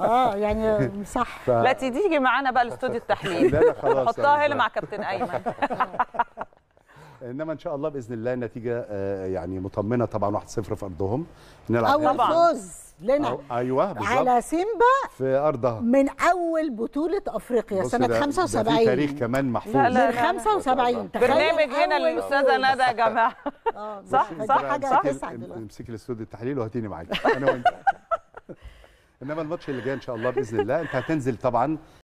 اه يعني صح ف... لا تيجي معانا بقى لاستوديو التحليل لا لا خلاص يعني حطها هنا مع كابتن ايمن انما ان شاء الله باذن الله النتيجه آه، يعني مطمنه طبعا 1-0 في ارضهم نلعب اول فوز لنا ايوه بالظبط على سيمبا في ارضها من اول بطوله افريقيا سنه 75 في تاريخ كمان محفوظ لا لا من 75 برنامج هنا للاستاذه ندى يا جماعه آه، صح صح حاجه تسعد امسكي الاستوديو التحليل وهاتيني معاك انا وانت انما الماتش اللي جاي ان شاء الله باذن الله انت هتنزل طبعا